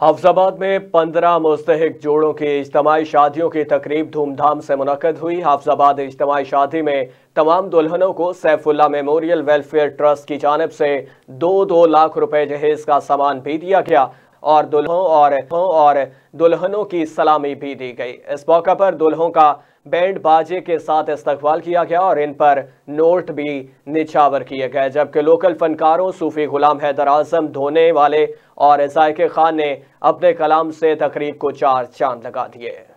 हाफजाबाद में पंद्रह मुस्तक जोड़ों की इज्तमाही शादियों की तकरीब धूमधाम से मुनद हुई हाफजाबाद इज्तमाही शादी में तमाम दुल्हनों को सैफुल्ला मेमोरियल वेलफेयर ट्रस्ट की जानब से दो दो लाख रुपए जहेज का सामान भी दिया गया और दुल्हों और और दुल्हनों की सलामी भी दी गई इस मौका पर दुल्हों का बैंड बाजे के साथ इस्तकबाल किया गया और इन पर नोट भी निछावर किए गए जबकि लोकल फनकारों सूफी गुलाम हैदर आजम धोने वाले और जायके खान ने अपने कलाम से तकरीब को चार चांद लगा दिए